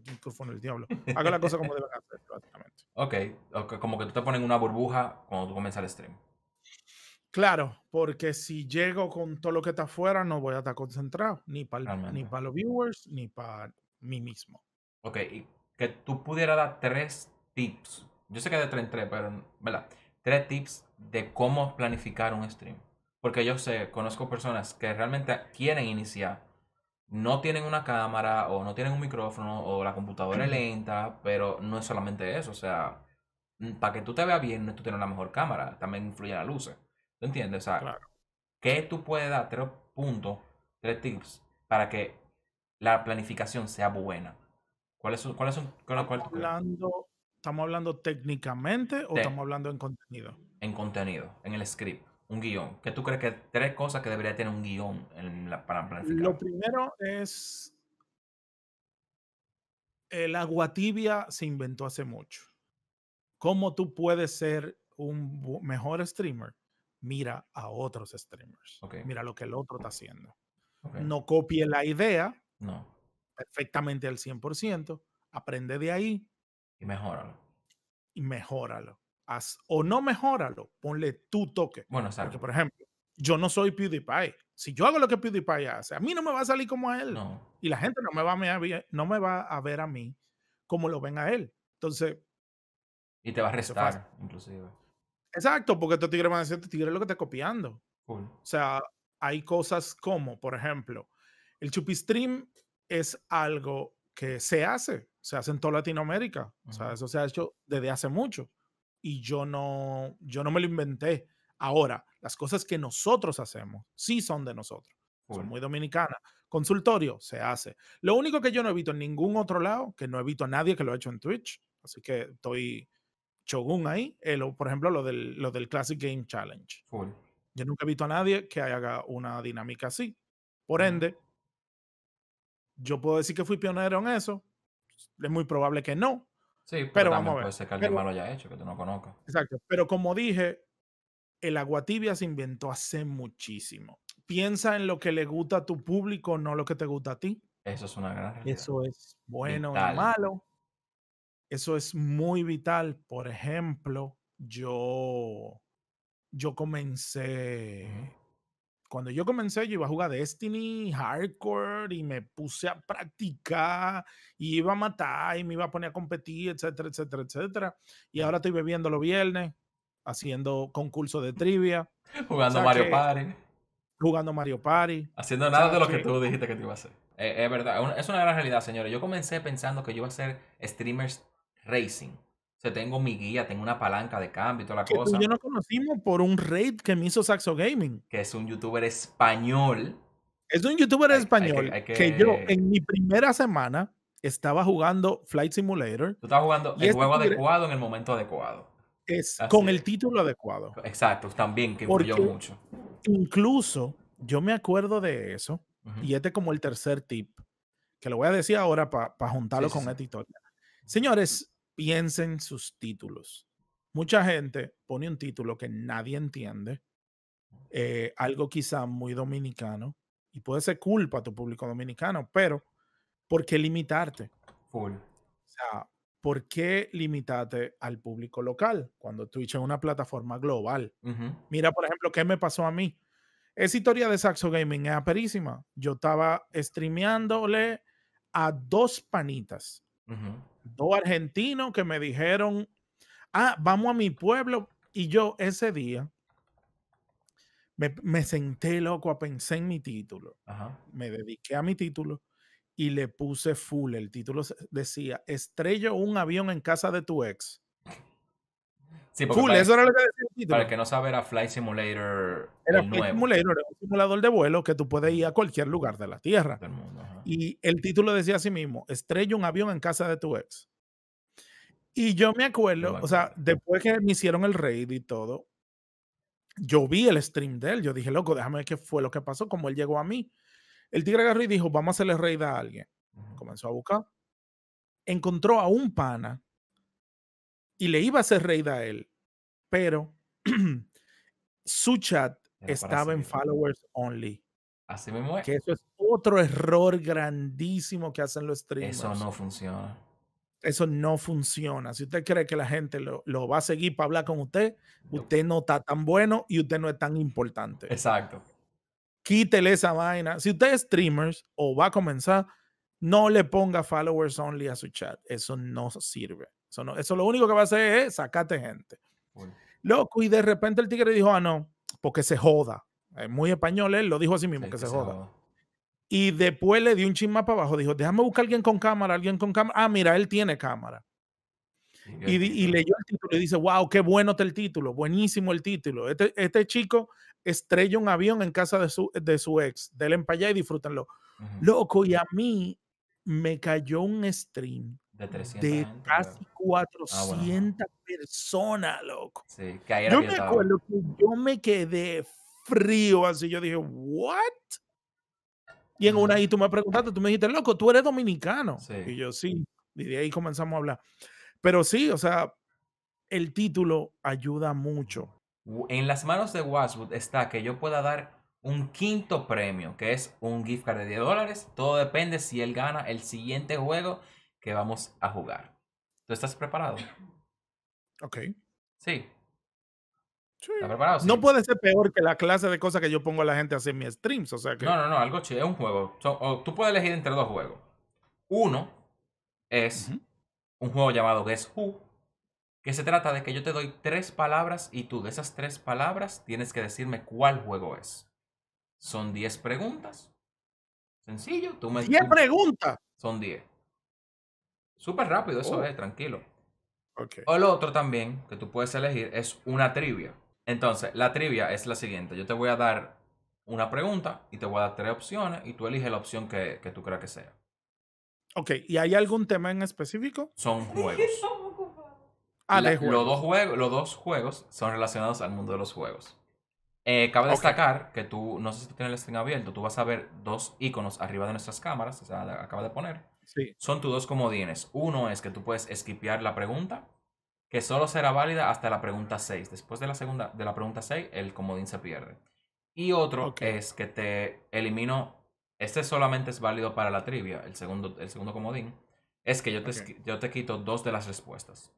S1: Haga la cosa como debe
S2: hacer, básicamente. Okay. ok, como que tú te pones una burbuja cuando tú comienzas el stream.
S1: Claro, porque si llego con todo lo que está afuera, no voy a estar concentrado, ni para ni los viewers, ni para mí
S2: mismo. Ok, que tú pudieras dar tres tips. Yo sé que de tres en tres, pero, ¿verdad? Tres tips de cómo planificar un stream. Porque yo sé, conozco personas que realmente quieren iniciar, no tienen una cámara o no tienen un micrófono o la computadora es lenta, pero no es solamente eso, o sea, mm, para que tú te veas bien, no tú tienes la mejor cámara, también influye la luz. ¿Tú entiendes? O sea, claro. ¿qué tú puedes dar? Tres puntos, tres tips para que la planificación sea buena. ¿Cuáles son? Cuáles son cuál, cuál,
S1: hablando, ¿Estamos hablando técnicamente o estamos hablando en contenido?
S2: En contenido, en el script un guión? ¿Qué tú crees que tres cosas que debería tener un guión en la, para planificar?
S1: Lo primero es el agua tibia se inventó hace mucho. ¿Cómo tú puedes ser un mejor streamer? Mira a otros streamers. Mira lo que el otro está haciendo. No copie la idea. No. Perfectamente al 100%. Aprende de ahí. Y mejóralo. Y mejóralo o no mejóralo, ponle tu toque. Bueno, exacto. Porque, por ejemplo, yo no soy PewDiePie. Si yo hago lo que PewDiePie hace, a mí no me va a salir como a él. No. Y la gente no me, va a, no me va a ver a mí como lo ven a él. Entonces.
S2: Y te va a restar, inclusive.
S1: Exacto, porque estos tigres van a decir, este tigre lo que está copiando. O sea, hay cosas como, por ejemplo, el chupistream es algo que se hace, se hace en toda Latinoamérica. O sea, eso se ha hecho desde hace mucho y yo no, yo no me lo inventé. Ahora, las cosas que nosotros hacemos sí son de nosotros. Son muy dominicanas. Consultorio se hace. Lo único que yo no he visto en ningún otro lado, que no he visto a nadie que lo ha hecho en Twitch, así que estoy chogún ahí, eh, por ejemplo, lo del, lo del Classic Game Challenge.
S2: Yo
S1: nunca he visto a nadie que haga una dinámica así. Por ende, yo puedo decir que fui pionero en eso. Es muy probable que no,
S2: Sí, pero, vamos a ver. Puede ser que alguien haya hecho, que tú no conozcas.
S1: Exacto. Pero como dije, el agua tibia se inventó hace muchísimo. Piensa en lo que le gusta a tu público, no lo que te gusta a ti.
S2: Eso es una gran
S1: realidad. Eso es bueno o y malo. Eso es muy vital. Por ejemplo, yo, yo comencé. Cuando yo comencé, yo iba a jugar Destiny, Hardcore, y me puse a practicar, y iba a matar, y me iba a poner a competir, etcétera, etcétera, etcétera. Y ahora estoy bebiendo los viernes, haciendo concursos de trivia. [LAUGHS] Jugando Mario Party. Jugando Mario Party. Haciendo nada de lo que, tú dijiste que te iba a hacer.
S2: Eh, es verdad, es una gran realidad, señores. Yo comencé pensando que yo iba a ser streamers racing tengo mi guía, tengo una palanca de cambio y toda la cosa. Yo
S1: nos conocimos por un raid que me hizo Saxo Gaming.
S2: Que es un youtuber español. Es un youtuber español que, yo
S1: en mi primera semana estaba jugando Flight Simulator.
S2: Tú estabas jugando el este juego adecuado en el momento adecuado. Es, con el título adecuado. Exacto, también que influyó mucho.
S1: Incluso yo me acuerdo de eso, y este como el tercer tip, que lo voy a decir ahora para juntarlo con sí. esta historia. Señores, piensen sus títulos. Mucha gente pone un título que nadie entiende, eh, algo quizá muy dominicano, y puede ser culpa a tu público dominicano, pero ¿por qué limitarte? Full. O sea, ¿por qué limitarte al público local cuando Twitch es una plataforma global? Mira, por ejemplo, ¿qué me pasó a mí? Esa historia de Saxo Gaming es aperísima. Yo estaba streameándole a dos panitas dos argentinos que me dijeron, ah, vamos a mi pueblo. Y yo ese día me, senté loco a pensar en mi título. Me dediqué a mi título y le puse full. El título decía, estrello un avión en casa de tu ex.
S2: Full, para, eso era lo que decía el título. Para el que no sabe, era Flight Simulator. Era Flight
S1: Simulator, era un simulador de vuelo que tú puedes ir a cualquier lugar de la Tierra. Del mundo, y el título decía así mismo: Estrella un avión en casa de tu ex. Y yo me acuerdo, o sea, después que me hicieron el raid y todo, yo vi el stream de él. Yo dije, loco, déjame ver qué fue lo que pasó, cómo él llegó a mí. El tigre agarró y dijo, vamos a hacerle raid a alguien. Comenzó a buscar. Encontró a un pana y le iba a hacer reír a él, pero [CLEARS THROAT] su chat estaba en followers only. Así mismo es. Que eso es otro error grandísimo que hacen los streamers. Eso no funciona. Eso no funciona. Si usted cree que la gente lo, va a seguir para hablar con usted, usted no está tan bueno y usted no es tan importante. Exacto. Quítele esa vaina. Si usted es streamer o va a comenzar, no le ponga followers only a su chat. Eso no sirve. Eso, lo único que va a hacer es sacarte gente. Loco, y de repente el tigre dijo, ah, no, porque se joda. Es muy español, él lo dijo así mismo, que, se, joda. Y después le dio un chisme para abajo. Dijo, déjame buscar a alguien con cámara, alguien con cámara. Ah, mira, él tiene cámara. Y, y, leyó el título y dice, wow, qué bueno está el título, buenísimo el título. Este, este chico estrella un avión en casa de su, de su ex, del para y disfrútenlo. Loco, y a mí me cayó un stream de, 300 casi 400 ah, personas, loco.
S2: Sí, yo me que
S1: yo me quedé frío, así yo dije, ¿what? Y en una y tú me preguntaste, tú me dijiste, loco, tú eres dominicano. Y yo sí, y de ahí comenzamos a hablar. Pero sí, o sea, el título ayuda mucho.
S2: En las manos de Waswood está que yo pueda dar un quinto premio, que es un gift card de 10 dólares. Todo depende si él gana el siguiente juego que vamos a jugar. ¿Tú estás preparado? Ok. Sí. ¿Estás preparado? No
S1: puede ser peor que la clase de cosas que yo pongo a la gente a hacer en mis
S2: streams. O sea que... No, no, no, algo chido. Es un juego. tú puedes elegir entre dos juegos. Uno es un juego llamado Guess Who, que se trata de que yo te doy tres palabras y tú de esas tres palabras tienes que decirme cuál juego es. Son diez preguntas. Sencillo, tú me... 10 preguntas. Son diez. Súper rápido, eso oh. es, eh, tranquilo. O lo otro también que tú puedes elegir es una trivia. Entonces, la trivia es la siguiente. Yo te voy a dar una pregunta y te voy a dar tres opciones y tú eliges la opción que, tú creas que sea.
S1: Ok, ¿y hay algún tema en específico?
S2: Son [LAUGHS] ah, juegos. Los, dos juegos, los dos juegos son relacionados al mundo de los juegos. Eh, cabe destacar que tú, no sé si tú tienes el stream abierto, tú vas a ver dos iconos arriba de nuestras cámaras, o acaba de poner son tus dos comodines. Uno es que tú puedes esquipear la pregunta, que solo será válida hasta la pregunta 6. Después de la, segunda, de la pregunta 6, el comodín se pierde. Y otro es que te elimino, este solamente es válido para la trivia, el segundo, el segundo comodín, es que yo te, yo te quito dos de las respuestas.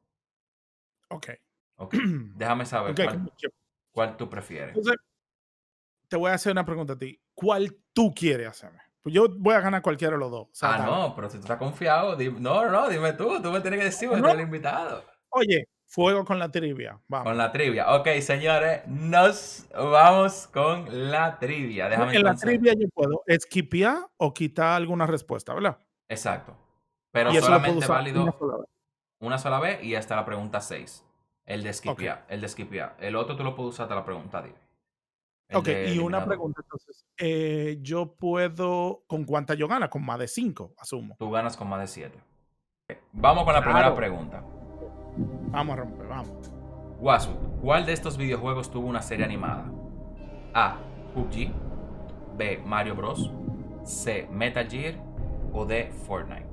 S2: Ok. okay. [CLEARS THROAT] Déjame saber cuál, tú prefieres.
S1: te voy a hacer una pregunta a ti. ¿Cuál tú quieres hacerme? Pues yo voy a ganar cualquiera de los dos. ah, no,
S2: pero si tú estás confiado, no, no, dime tú, tú me tienes que decir, no. el invitado.
S1: Oye, fuego con la trivia. Vamos.
S2: Con la trivia. Ok, señores, nos vamos con la trivia. Déjame en la
S1: trivia yo puedo esquipear o quitar alguna respuesta, ¿verdad?
S2: Exacto. Pero solamente válido una sola, vez. y hasta la pregunta 6. El de El de esquipear. El otro tú lo puedes usar hasta la pregunta 10.
S1: Ok, y una pregunta entonces. Eh, yo puedo, ¿con cuánta yo gana? Con más de 5, asumo.
S2: Tú ganas con más de 7. Vamos con la primera pregunta.
S1: Vamos a romper, vamos.
S2: Wasu, ¿cuál de estos videojuegos tuvo una serie animada? A. PUBG. B. Mario Bros. C. Metal Gear. O D. Fortnite.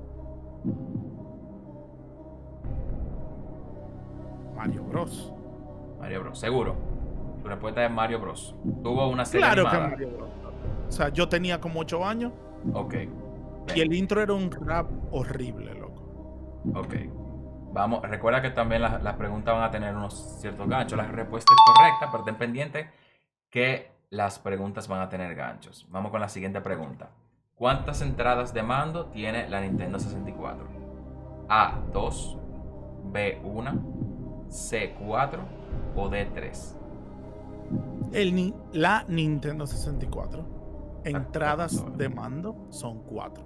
S2: Mario Bros. Mario Bros. Seguro. Tu respuesta es Mario Bros. Tuvo una serie claro que Mario Bros.
S1: O sea, yo tenía como 8 años. Ok. Y el intro era un rap horrible,
S2: loco. Ok. Vamos, recuerda que también las, preguntas van a tener unos ciertos ganchos. La respuesta es correcta, pero ten pendiente que las preguntas van a tener ganchos. Vamos con la siguiente pregunta. ¿Cuántas entradas de mando tiene la Nintendo 64? A2, B1, C4 o D3.
S1: El, la Nintendo 64. Entradas ah, de mando son cuatro.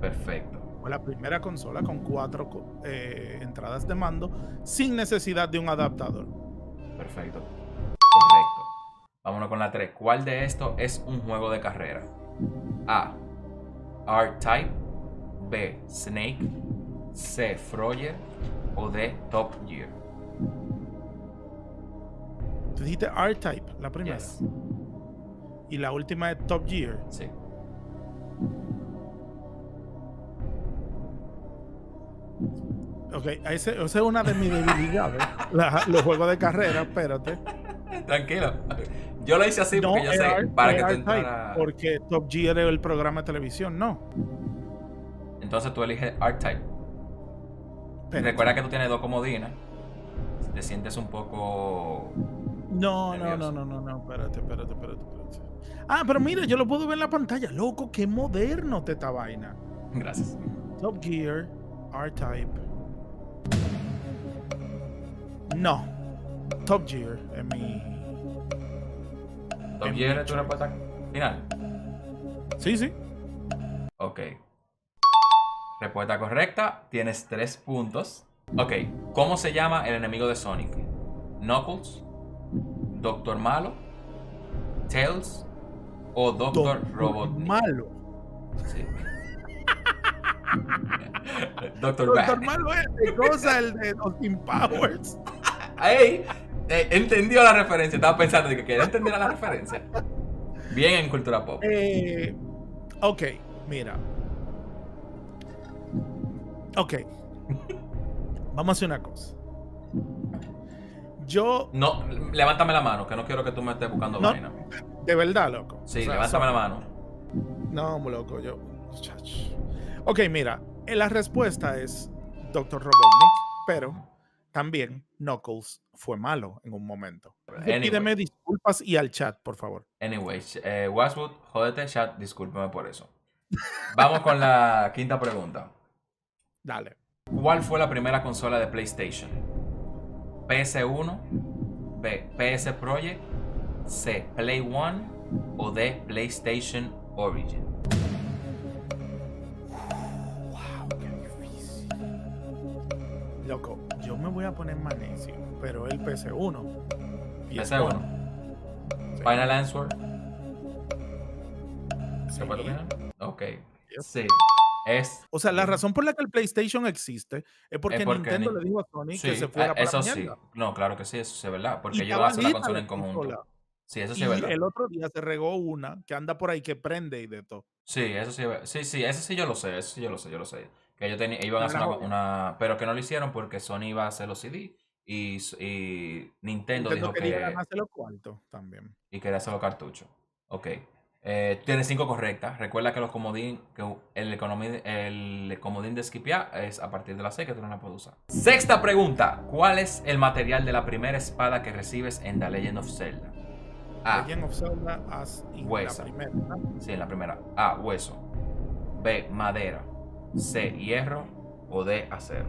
S1: Perfecto. Fue la primera consola con cuatro eh, entradas de mando sin necesidad de un adaptador.
S2: Perfecto. Correcto. Vámonos con la 3. ¿Cuál de estos es un juego de carrera? A. R-Type. B. Snake. C. Froyer. O D. Top Gear.
S1: Tú dijiste R-Type, la primera. Y la última es Top Gear. Sí. Ok, esa es una de mis debilidades. [LAUGHS] los juegos de carrera, espérate.
S2: Tranquilo. Yo lo hice así porque yo sé, para que te entrara...
S1: Porque Top Gear es el programa de televisión, no.
S2: Entonces tú eliges R-Type. Recuerda que tú tienes dos comodines. Te sientes un poco
S1: no, no, no, no, no, no, espérate, espérate, espérate, espérate. Ah, pero mira, yo lo puedo ver en la pantalla. Loco, qué moderno está esta vaina. Gracias. Top Gear, R-Type. No. Top Gear en mi.
S2: ¿Top Gear es tu respuesta final? Sí, sí. Ok. Respuesta correcta, tienes tres puntos. Ok, ¿cómo se llama el enemigo de Sonic? ¿Knuckles? Doctor Malo, Tails o Doctor, Doctor Malo. Sí. [LAUGHS] Doctor, Doctor
S1: Malo es de cosa, el de Austin Powers.
S2: Ahí eh, entendió la referencia. Estaba pensando que quería entender la referencia. Bien en cultura pop.
S1: Eh, ok, mira. Ok. Vamos a hacer una cosa.
S2: Yo. No, levántame la mano, que no quiero que tú me estés buscando
S1: De verdad, loco.
S2: Sí, levántame la mano.
S1: No, muy loco, yo. Ok, mira. Eh, la respuesta es Dr. Robotnik, pero también Knuckles fue malo en un
S2: momento. Pídeme
S1: disculpas y al chat, por favor.
S2: Anyways, eh, jódete, chat, discúlpeme por eso. Vamos con la [LAUGHS] quinta pregunta. Dale. ¿Cuál fue la primera consola de PlayStation? PS1, B, PS Project, C, Play One o D, PlayStation Origin.
S1: Wow, qué difícil. Loco, yo me voy a poner magnesio, pero el PS1.
S2: PS1. Final answer. ¿Se puede terminar? Ok. Sí o sea, la razón
S1: por la que el PlayStation existe es porque, Nintendo le dijo a Sony que se fuera para Eso sí,
S2: no, claro que sí, eso sí es verdad, porque ellos hacen la consola en conjunto. Sí, eso sí es verdad. El
S1: otro día se regó una que anda por ahí que prende y de todo. Sí, eso sí, sí, sí, eso sí yo lo sé, eso sí yo lo sé, yo lo sé.
S2: Que ellos iban a hacer una, pero que no lo hicieron porque Sony iba a hacer los CD y, y Nintendo, dijo que, que...
S1: hacer los cuartos también.
S2: Y quería hacer los cartuchos. Ok. Eh, tiene cinco correctas. Recuerda que los comodín, el, comodín, el comodín de Skipia es a partir de la C que tú no la puedes usar. Sexta pregunta. ¿Cuál es el material de la primera espada que recibes en The Legend of Zelda? A. Legend
S1: of Zelda hueso. Sí, en la
S2: primera. A. Hueso. B. Madera. C. Hierro. O D. Acero.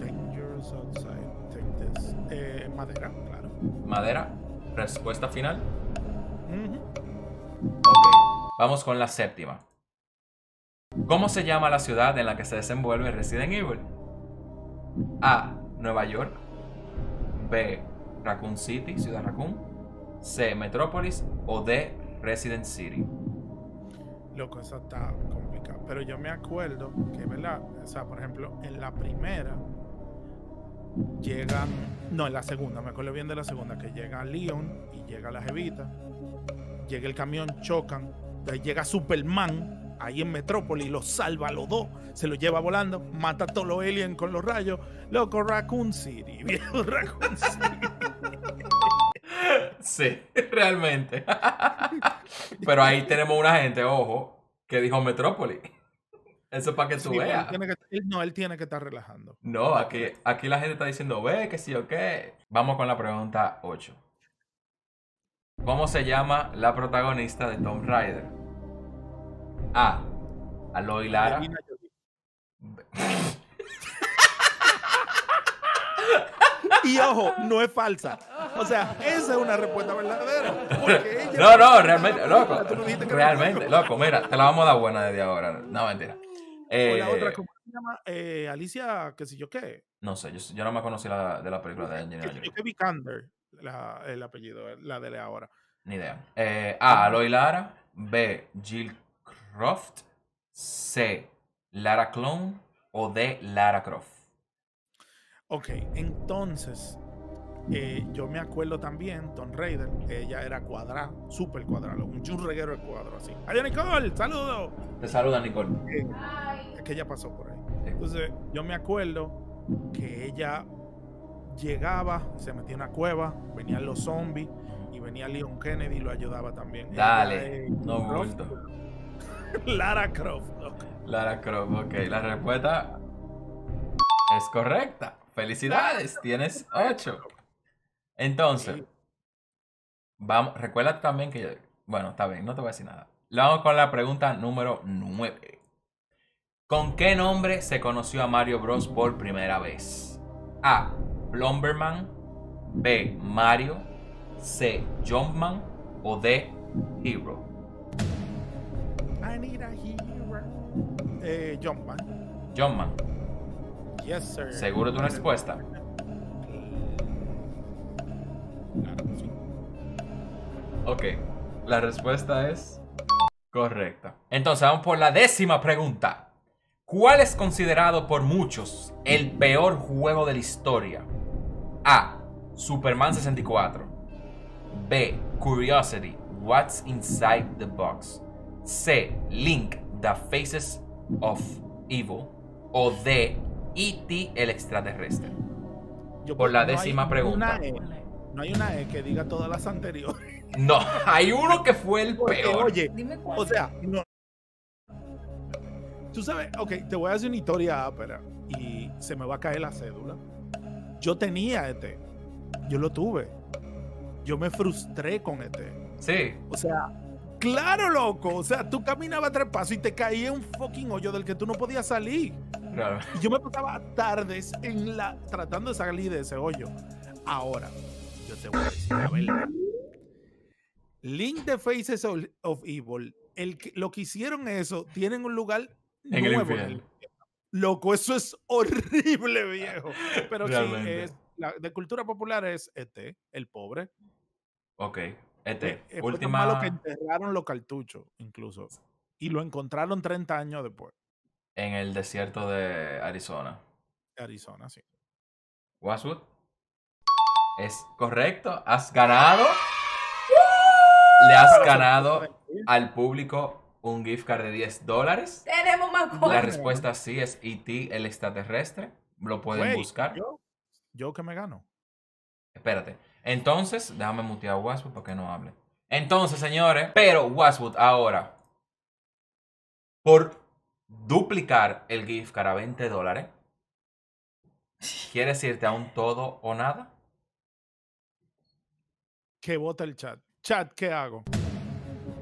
S1: dangerous outside. Take this. Eh, madera, claro.
S2: Madera. Respuesta final. Ok, vamos con la séptima. ¿Cómo se llama la ciudad en la que se desenvuelve Resident Evil? A. Nueva York. B. Raccoon City, Ciudad Raccoon. C. Metrópolis. O D. Resident City.
S1: Loco, eso está complicado. Pero yo me acuerdo que, ¿verdad? O sea, por ejemplo, en la primera llegan. No, en la segunda, me acuerdo bien de la segunda, que llega Leon y llega a la Jevita llega el camión, chocan, llega Superman ahí en Metrópolis, lo salva a los dos, se lo lleva volando, mata a todos los aliens con los rayos, loco Raccoon City, [LAUGHS] viejo
S2: City. Sí, realmente. Pero ahí tenemos una gente, ojo, que dijo Metrópolis. Eso es para que tú veas.
S1: no, él tiene que estar relajando.
S2: No, aquí, aquí la gente está diciendo, ve, que sí o qué. Vamos con la pregunta 8. ¿Cómo se llama la protagonista de Tomb Raider? A. Aloy Lara. Y ojo,
S1: no es falsa. O sea, esa es una respuesta verdadera. no,
S2: no, realmente, ah, loco. Realmente, loco, mira, te la vamos a dar buena desde ahora. No, mentira. Eh, la otra, ¿cómo
S1: se llama? Eh, Alicia, qué sé yo qué.
S2: No sé, yo, no me conocí la, de la película de Angelina Jolie.
S1: Vikander la, el apellido, eh, la de ahora.
S2: Ni idea. Ah, eh, A. Aloy Lara. B. Jill Croft. C. Lara Clone. O D. Lara Croft.
S1: Ok, entonces. Eh, yo me acuerdo también, Tom Raider, ella era cuadrada, súper cuadrado un churreguero de cuadro así. ¡Adiós, Nicole! ¡Saludo! Te saluda, Nicole. es que ella pasó por ahí. Entonces, yo me acuerdo que ella llegaba, se metía en una cueva, venían los zombies y venía Leon Kennedy y lo ayudaba también. Dale, no [LAUGHS] Lara Croft.
S2: Lara Croft, ok. La respuesta es correcta. Felicidades, tienes 8. Entonces, vamos, recuerda también que, bueno, está bien, no te voy a decir nada. Vamos con la pregunta número 9. ¿Con qué nombre se conoció a Mario Bros por primera vez? A. Plumberman, B. Mario, C. Jumpman o D. Hero.
S1: a eh, Jumpman.
S2: Jumpman. Yes, sir. ¿Seguro de una respuesta? Ok, la respuesta es correcta. Entonces vamos por la décima pregunta. ¿Cuál es considerado por muchos el peor juego de la historia? A. Superman 64. B. Curiosity. What's Inside the Box. C. Link. The Faces of Evil. O D. E.T. el extraterrestre. Por pues, la décima pregunta.
S1: E. no hay una E que diga todas las anteriores.
S2: [LAUGHS] No, hay uno que fue
S1: el peor. Oye, o sea, no. Tú sabes, ok, te voy a hacer una historia, pero y se me va a caer la cédula. Yo tenía este, Yo lo tuve. Yo me frustré con este. Sí. O sea, claro, loco. O sea, tú caminabas tres pasos y te caía un fucking hoyo del que tú no podías salir. Claro. yo me pasaba tardes en la, tratando de salir de ese hoyo. Ahora, yo te voy a decir la Link the Faces of, Evil, el, lo que hicieron eso, tienen un lugar en el Loco, eso es horrible, viejo. [LAUGHS] Pero sí, de cultura popular es ET,
S2: el pobre. Ok, ET. Eh, última. Lo que
S1: enterraron los cartuchos, incluso. Y lo encontraron 30 años después.
S2: En el desierto de Arizona. Arizona, sí. Westwood. Es correcto. Has ganado.
S1: Le has ganado
S2: al público un gift card de 10 dólares. La respuesta sí es E.T. el extraterrestre. Lo pueden buscar. Yo, yo, que me gano. Espérate. Entonces, déjame mutear a Waswood para que no hable. Entonces, señores, pero Waswood, ahora, por duplicar el GIF cara a 20 dólares, ¿quieres irte a un todo o nada?
S1: Que vota el chat. Chat, ¿qué hago?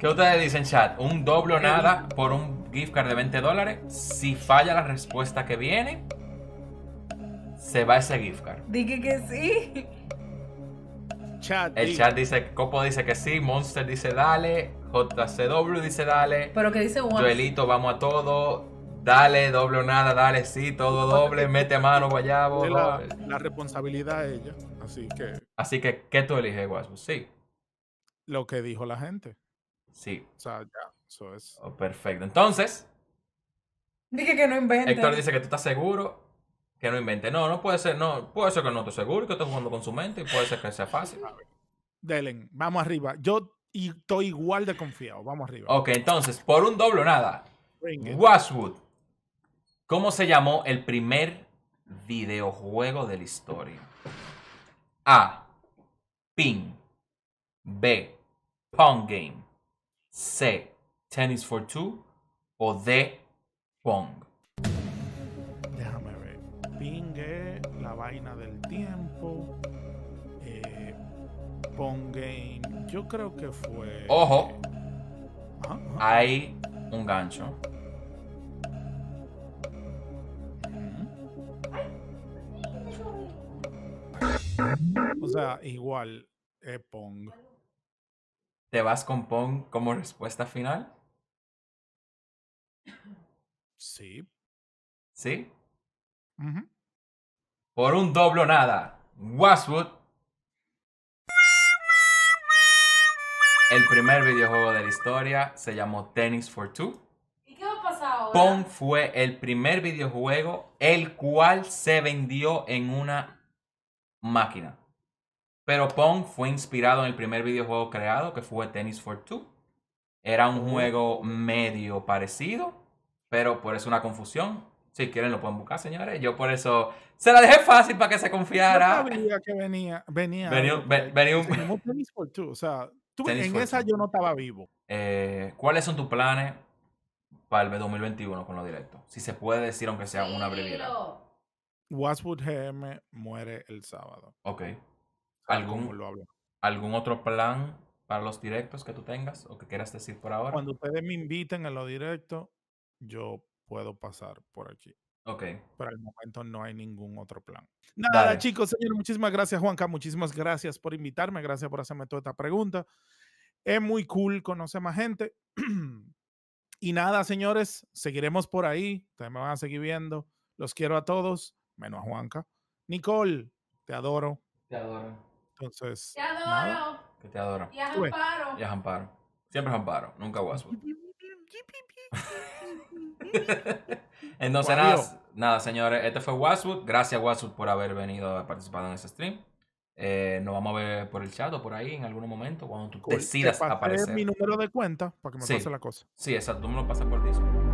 S2: ¿Qué ustedes dicen, chat? ¿Un doble o nada por un gift card de 20 dólares. Si falla la respuesta que viene, se va ese gift card.
S1: Dije que sí.
S2: el chat dice, Copo dice que sí, Monster dice dale, JCW dice dale. Pero que dice Juan. Duelito, vamos a todo. Dale, doble o nada, dale, sí, todo doble, mete mano, guayabo. La,
S1: responsabilidad es ella,
S2: así que... Así que, ¿qué tú eliges, Guayabo? Sí. Lo que dijo la gente. Sí. O sea, ya. Eso oh, perfecto. Entonces. Dije que no invente. Héctor dice que tú estás seguro que no invente. No, no puede ser, no, puede ser que no estés seguro, que estés jugando con su mente y puede ser que sea fácil.
S1: Delen, vamos arriba. Yo estoy igual de confiado. Vamos arriba. Ok,
S2: entonces, por un doble nada. Washwood. ¿Cómo se llamó el primer videojuego de la historia? A. Ping. B. Pong Game. C. Tennis for Two o de Pong.
S1: Déjame ver. Pingue, la vaina del tiempo. Eh, pong Game, yo creo que fue. Ojo.
S2: Hay un gancho.
S1: O sea, igual, eh, Pong.
S2: ¿Te vas con Pong como respuesta final? Sí. ¿Sí? Por un doble nada, Waswood El primer videojuego de la historia se llamó Tennis for Two. ¿Y qué va a pasar Pong fue el primer videojuego el cual se vendió en una máquina. Pero Pong fue inspirado en el primer videojuego creado que fue Tennis for Two. Era un oh. juego medio parecido, pero por eso una confusión. Si quieren lo pueden buscar, señores. Yo por eso se la dejé fácil para que se confiara. Yo
S1: sabía que venía.
S2: Venía. Venía, un... en esa
S1: yo no estaba vivo.
S2: Eh, ¿Cuáles son tus planes para el 2021 con los directos? Si se puede decir, aunque sea una brevedad.
S1: GM muere el sábado.
S2: Ok. ¿Algún, ¿Algún otro plan para los directos que tú tengas o que quieras decir por ahora? Cuando
S1: ustedes me inviten a los directos, yo puedo pasar por aquí. Ok. Pero el momento no hay ningún otro plan. Nada, chicos, señor, muchísimas gracias, Juanca. Muchísimas gracias por invitarme. Gracias por hacerme toda esta pregunta. Es muy cool conocer más gente. [CLEARS THROAT] y nada, señores, seguiremos por ahí. Ustedes me van a seguir viendo. Los quiero a todos, menos a Juanca. Nicole, te adoro.
S2: Te adoro. Entonces. Te adoro. Que te adoro. Y Amparo. Y Amparo. Siempre Amparo, nunca [LAUGHS] Entonces, nada, nada, señores, este fue Waswood. Gracias, Waswood, por haber venido a participar en este stream. Eh, nos vamos a ver por el chat o por ahí en algún momento cuando tú decidas aparecer. mi número de cuenta para que me pase la cosa. Sí, exacto, tú me lo pasas por Discord.